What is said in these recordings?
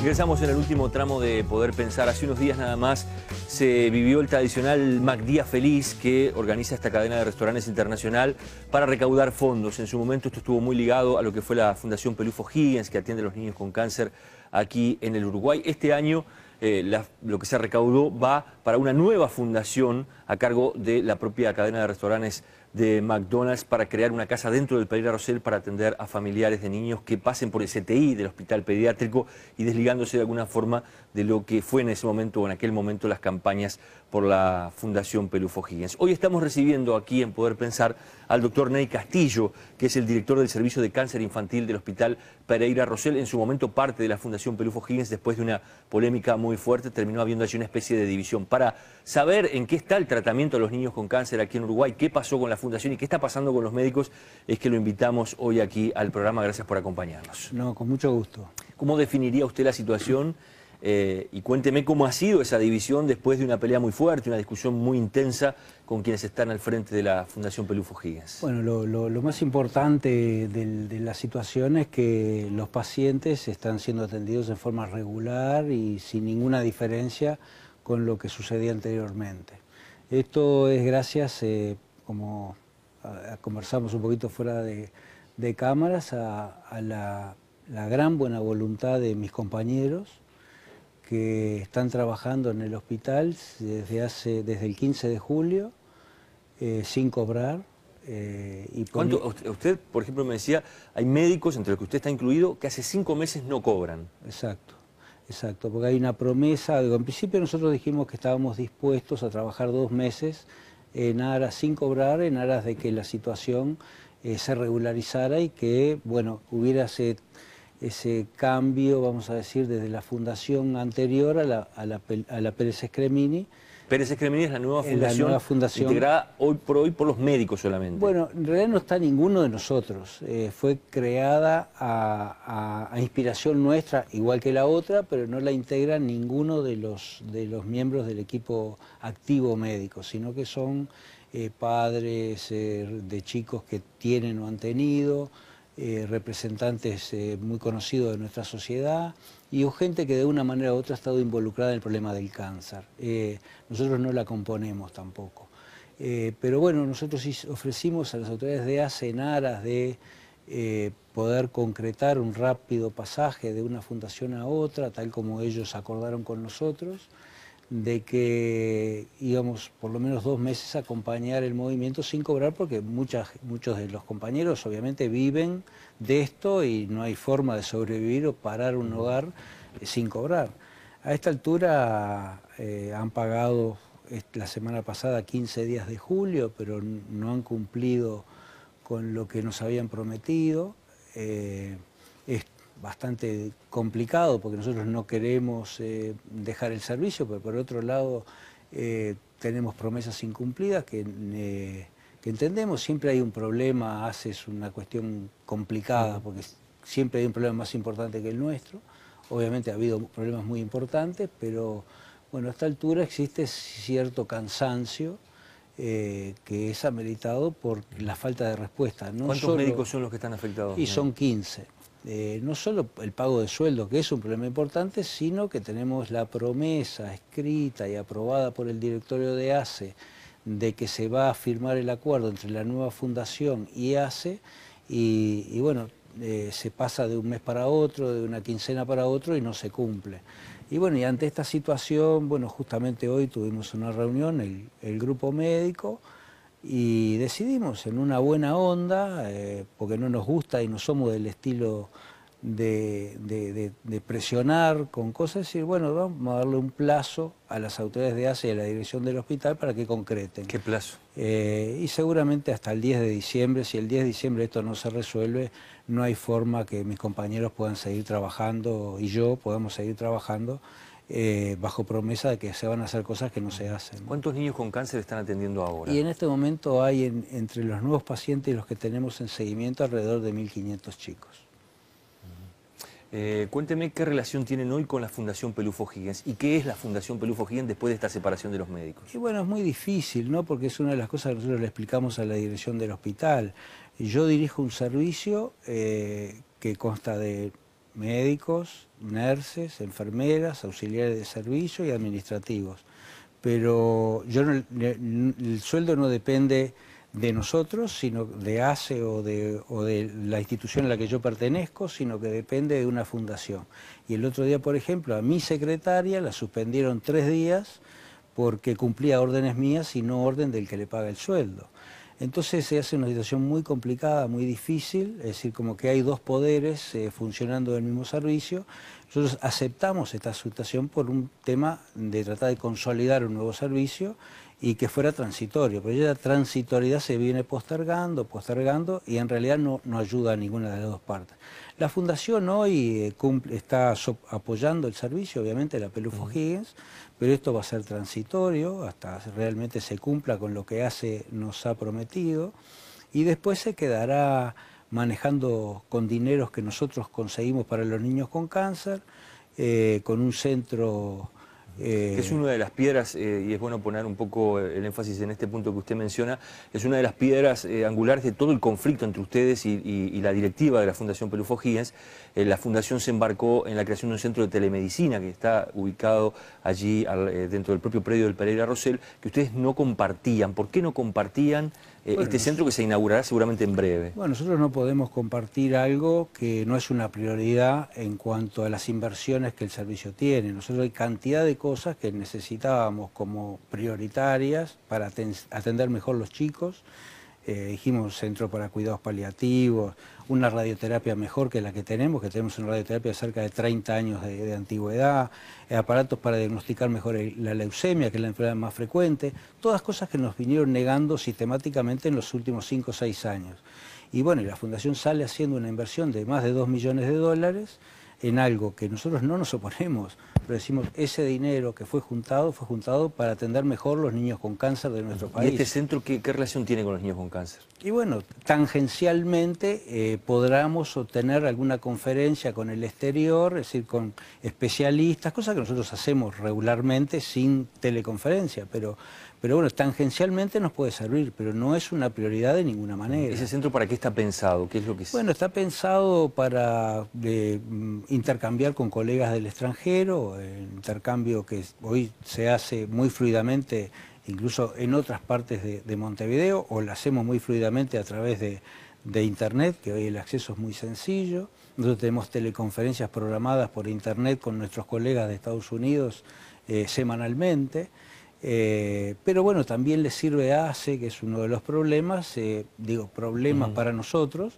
Ingresamos en el último tramo de Poder Pensar. Hace unos días nada más se vivió el tradicional MacDía Feliz que organiza esta cadena de restaurantes internacional para recaudar fondos. En su momento esto estuvo muy ligado a lo que fue la Fundación Pelufo Higgins que atiende a los niños con cáncer aquí en el Uruguay. Este año eh, lo que se recaudó va para una nueva fundación a cargo de la propia cadena de restaurantes de McDonald's para crear una casa dentro del Pereira Rosel para atender a familiares de niños que pasen por el CTI del hospital pediátrico y desligándose de alguna forma de lo que fue en ese momento o en aquel momento las campañas por la Fundación Pelufo Higgins. Hoy estamos recibiendo aquí en Poder Pensar al doctor Ney Castillo, que es el director del Servicio de Cáncer Infantil del Hospital Pereira Rosell, en su momento parte de la Fundación Pelufo Higgins, después de una polémica muy fuerte, terminó habiendo allí una especie de división. Para saber en qué está el tratamiento a los niños con cáncer aquí en Uruguay, qué pasó con la Fundación y qué está pasando con los médicos, es que lo invitamos hoy aquí al programa. Gracias por acompañarnos. No, con mucho gusto. ¿Cómo definiría usted la situación? Eh, y cuénteme cómo ha sido esa división después de una pelea muy fuerte, una discusión muy intensa con quienes están al frente de la Fundación Pelufo Higgins. Bueno, lo, más importante de, la situación es que los pacientes están siendo atendidos en forma regular y sin ninguna diferencia con lo que sucedía anteriormente. Esto es gracias, eh, como conversamos un poquito fuera de, cámaras, a, la gran buena voluntad de mis compañeros que están trabajando en el hospital desde, hace, desde el 15 de julio, eh, sin cobrar. Eh, y ¿Cuánto, usted, por ejemplo, me decía, hay médicos, entre los que usted está incluido, que hace cinco meses no cobran. Exacto, exacto, porque hay una promesa. en principio nosotros dijimos que estábamos dispuestos a trabajar dos meses en aras sin cobrar, en aras de que la situación eh, se regularizara y que, bueno, hubiera... Ese, ese cambio, vamos a decir, desde la fundación anterior a la, a Pérez Escremini. Pérez Escremini es la nueva fundación, la nueva fundación integrada hoy por hoy por los médicos solamente. Bueno, en realidad no está ninguno de nosotros. Eh, fue creada a, inspiración nuestra, igual que la otra, pero no la integra ninguno de los, de los miembros del equipo activo médico, sino que son eh, padres eh, de chicos que tienen o han tenido, eh, representantes eh, muy conocidos de nuestra sociedad y gente que de una manera u otra ha estado involucrada en el problema del cáncer. Eh, nosotros no la componemos tampoco. pero bueno, nosotros ofrecimos a las autoridades de ACE aras de poder concretar un rápido pasaje de una fundación a otra, tal como ellos acordaron con nosotros de que íbamos por lo menos dos meses a acompañar el movimiento sin cobrar, porque muchas, muchos de los compañeros obviamente viven de esto y no hay forma de sobrevivir o parar un hogar eh, sin cobrar. A esta altura eh, han pagado la semana pasada 15 días de julio, pero no han cumplido con lo que nos habían prometido. Eh, bastante complicado porque nosotros no queremos eh, dejar el servicio, pero por otro lado eh, tenemos promesas incumplidas eh, que, entendemos. Siempre hay un problema, haces una cuestión complicada porque siempre hay un problema más importante que el nuestro. Obviamente ha habido problemas muy importantes, pero bueno, a esta altura existe cierto cansancio. que es ameritado por la falta de respuesta. ¿Cuántos médicos son los que están afectados? Y son 15. Eh, no solo el pago de sueldo, que es un problema importante, sino que tenemos la promesa escrita y aprobada por el directorio de ACE de que se va a firmar el acuerdo entre la nueva fundación y ACE, y, bueno, eh, se pasa de un mes para otro, de una quincena para otro y no se cumple. Y bueno, y ante esta situación, bueno, justamente hoy tuvimos una reunión, el grupo médico, y decidimos en una buena onda, eh, porque no nos gusta y no somos del estilo de, presionar con cosas, decir, bueno, vamos a darle un plazo a las autoridades de Asia y a la dirección del hospital para que concreten. ¿Qué plazo? Eh, y seguramente hasta el 10 de diciembre, si el 10 de diciembre esto no se resuelve, no hay forma que mis compañeros puedan seguir trabajando y yo podamos seguir trabajando eh, bajo promesa de que se van a hacer cosas que no se hacen. ¿Cuántos niños con cáncer están atendiendo ahora? Y en este momento hay entre los nuevos pacientes y los que tenemos en seguimiento alrededor de 1.500 chicos. Eh, cuénteme qué relación tienen hoy con la Fundación Pelufo Higgins y qué es la Fundación Pelufo Higgins después de esta separación de los médicos. Y bueno, es muy difícil, ¿no? Porque es una de las cosas que nosotros le explicamos a la dirección del hospital. Yo dirijo un servicio eh, que consta de médicos, nurses, enfermeras, auxiliares de servicio y administrativos. Pero yo el sueldo no depende de nosotros, sino de ACE o de, la institución a la que yo pertenezco, sino que depende de una fundación. Y el otro día, por ejemplo, a mi secretaria la suspendieron tres días porque cumplía órdenes mías y no orden del que le paga el sueldo. Entonces se hace una situación muy complicada, muy difícil, es decir, como que hay dos poderes eh, funcionando del mismo servicio. Nosotros aceptamos esta situación por un tema de tratar de consolidar un nuevo servicio y que fuera transitorio, pero ya la transitoriedad se viene postergando, postergando y en realidad no, no ayuda a ninguna de las dos partes. La fundación hoy eh, está apoyando el servicio, obviamente, la Pelufo Higgins, pero esto va a ser transitorio hasta realmente se cumpla con lo que hace nos ha prometido y después se quedará manejando con dineros que nosotros conseguimos para los niños con cáncer, eh, con un centro eh, es una de las piedras, eh, y es bueno poner un poco eh, el énfasis en este punto que usted menciona, es una de las piedras angulares de todo el conflicto entre ustedes y, la directiva de la Fundación Pelufo la Fundación se embarcó en la creación de un centro de telemedicina que está ubicado allí dentro del propio predio del Pereira Rosel, que ustedes no compartían. ¿Por qué no compartían? Eh, este centro que se inaugurará seguramente en breve. Bueno, nosotros no podemos compartir algo que no es una prioridad en cuanto a las inversiones que el servicio tiene. Nosotros hay cantidad de cosas que necesitábamos como prioritarias para atender mejor los chicos eh, dijimos centro para cuidados paliativos, una radioterapia mejor que la que tenemos, que tenemos una radioterapia de cerca de 30 años de, antigüedad, eh, aparatos para diagnosticar mejor la leucemia, que es la enfermedad más frecuente, todas cosas que nos vinieron negando sistemáticamente en los últimos 5 o 6 años. Y bueno, la Fundación sale haciendo una inversión de más de 2 millones de dólares en algo que nosotros no nos oponemos, pero decimos, ese dinero que fue juntado, fue juntado para atender mejor los niños con cáncer de nuestro país. ¿Y este centro qué, relación tiene con los niños con cáncer? Y bueno, tangencialmente eh, obtener alguna conferencia con el exterior, es decir, con especialistas, cosa que nosotros hacemos regularmente sin teleconferencia, pero pero bueno, tangencialmente nos puede servir, pero no es una prioridad de ninguna manera. ¿Ese centro para qué está pensado? ¿Qué es lo que Bueno, está pensado para eh, intercambiar con colegas del extranjero, eh, intercambio que hoy se hace muy fluidamente, incluso en otras partes de, Montevideo, o lo hacemos muy fluidamente a través de, Internet, que hoy el acceso es muy sencillo. Nosotros tenemos teleconferencias programadas por Internet con nuestros colegas de Estados Unidos eh, semanalmente. Eh, pero bueno, también le sirve a ACE, que es uno de los problemas, eh, digo, problemas para nosotros,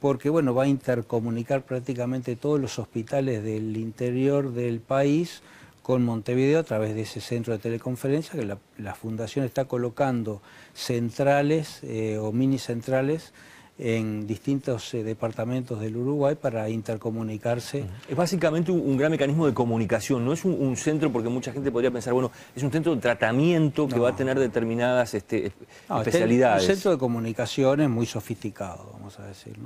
porque bueno, va a intercomunicar prácticamente todos los hospitales del interior del país con Montevideo a través de ese centro de teleconferencia que la, Fundación está colocando centrales eh, o mini centrales en distintos eh, departamentos del Uruguay para intercomunicarse. Es básicamente un, gran mecanismo de comunicación, no es un, centro, porque mucha gente podría pensar, bueno, es un centro de tratamiento que va a tener determinadas este, este especialidades. Es un centro de comunicaciones muy sofisticado, vamos a decir,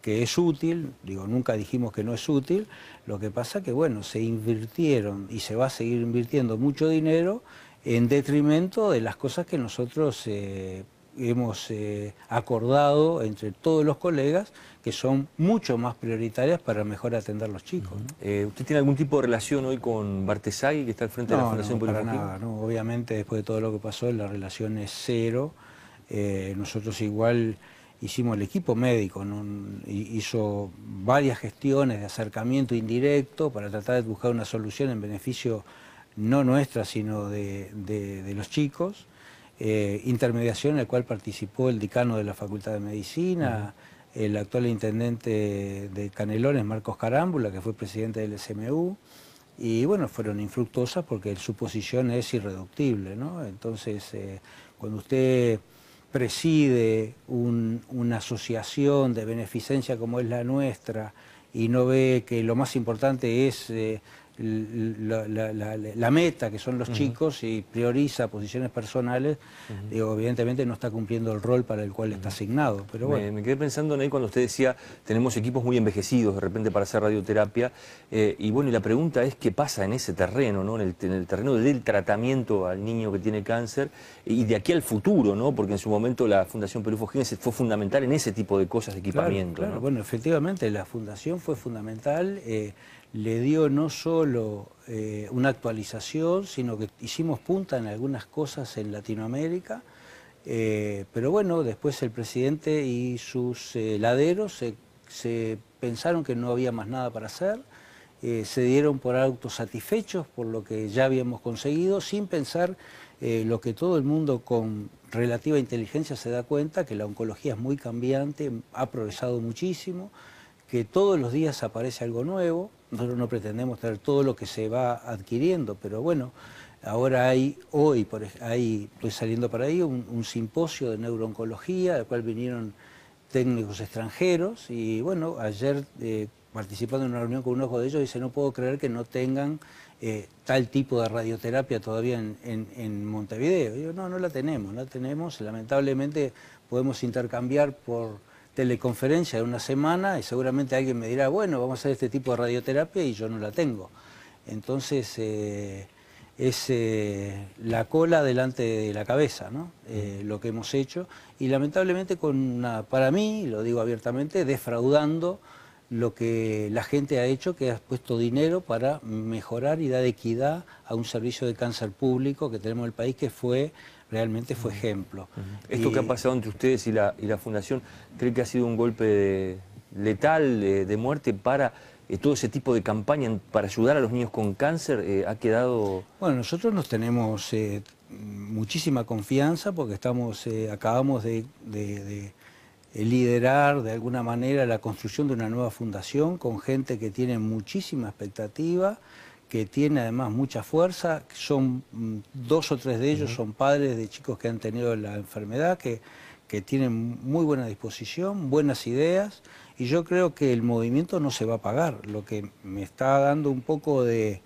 que es útil, digo, nunca dijimos que no es útil, lo que pasa que, bueno, se invirtieron y se va a seguir invirtiendo mucho dinero en detrimento de las cosas que nosotros eh, hemos eh, acordado entre todos los colegas que son mucho más prioritarias para mejor atender a los chicos. Eh, ¿Usted tiene algún tipo de relación hoy con Bartesagui, que está al frente de la Fundación no, para nada, Obviamente, después de todo lo que pasó, la relación es cero. Eh, nosotros igual hicimos el equipo médico, hizo varias gestiones de acercamiento indirecto para tratar de buscar una solución en beneficio no nuestra, sino de los chicos. Eh, intermediación en la cual participó el decano de la Facultad de Medicina, el actual intendente de Canelones, Marcos Carámbula, que fue presidente del SMU, y bueno, fueron infructuosas porque su posición es irreductible, ¿no? Entonces, eh, cuando usted preside una asociación de beneficencia como es la nuestra y no ve que lo más importante es... Eh, la, meta, que son los chicos, y prioriza posiciones personales, evidentemente no está cumpliendo el rol para el cual está asignado. Pero bueno. me, quedé pensando en ahí cuando usted decía, tenemos equipos muy envejecidos de repente para hacer radioterapia, eh, y bueno, y la pregunta es qué pasa en ese terreno, ¿no? en, el, terreno del tratamiento al niño que tiene cáncer, y de aquí al futuro, ¿no? porque en su momento la Fundación Perú fue fundamental en ese tipo de cosas de equipamiento. Bueno, efectivamente, la fundación fue fundamental, eh, le dio no solo eh, una actualización, sino que hicimos punta en algunas cosas en Latinoamérica. Eh, pero bueno, después el presidente y sus eh, laderos se, pensaron que no había más nada para hacer, se dieron por autosatisfechos por lo que ya habíamos conseguido, sin pensar lo que todo el mundo con relativa inteligencia se da cuenta, que la oncología es muy cambiante, ha progresado muchísimo, que todos los días aparece algo nuevo, nosotros no pretendemos tener todo lo que se va adquiriendo, pero bueno, ahora hay, hoy, por, estoy saliendo para ahí, un, simposio de neurooncología, al cual vinieron técnicos extranjeros y bueno, ayer eh, participando en una reunión con un ojo de ellos, dice, no puedo creer que no tengan eh, tal tipo de radioterapia todavía en, Montevideo. yo, no, no la tenemos, no la tenemos, lamentablemente podemos intercambiar por teleconferencia de una semana y seguramente alguien me dirá, bueno, vamos a hacer este tipo de radioterapia y yo no la tengo. Entonces eh, es eh, la cola delante de la cabeza, ¿no? Eh, mm. lo que hemos hecho y lamentablemente con para mí, lo digo abiertamente, defraudando lo que la gente ha hecho, que ha puesto dinero para mejorar y dar equidad a un servicio de cáncer público que tenemos en el país, que fue realmente fue ejemplo. Esto que ha pasado entre ustedes y la, y la Fundación, ¿cree que ha sido un golpe letal de, muerte para eh, todo ese tipo de campaña para ayudar a los niños con cáncer? Eh, ¿Ha quedado...? Bueno, nosotros nos tenemos eh, muchísima confianza porque estamos acabamos de eh, liderar de alguna manera la construcción de una nueva fundación con gente que tiene muchísima expectativa, que tiene además mucha fuerza, son mm, dos o tres de ellos son padres de chicos que han tenido la enfermedad, que, que tienen muy buena disposición, buenas ideas, y yo creo que el movimiento no se va a pagar. Lo que me está dando un poco de,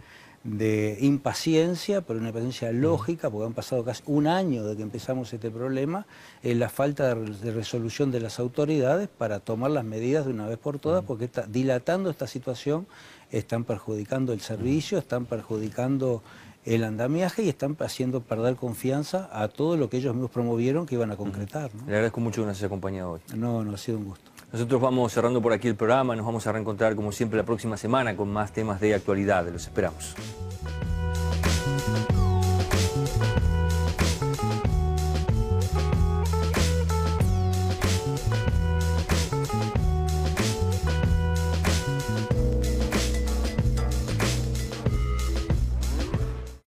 de impaciencia, pero una impaciencia lógica, porque han pasado casi un año de que empezamos este problema, en la falta de resolución de las autoridades para tomar las medidas de una vez por todas, porque está dilatando esta situación, están perjudicando el servicio, están perjudicando el andamiaje y están haciendo perder confianza a todo lo que ellos mismos promovieron que iban a concretar. Le agradezco mucho que nos haya acompañado hoy. No, no, ha sido un gusto. Nosotros vamos cerrando por aquí el programa, nos vamos a reencontrar como siempre la próxima semana con más temas de actualidad. Los esperamos.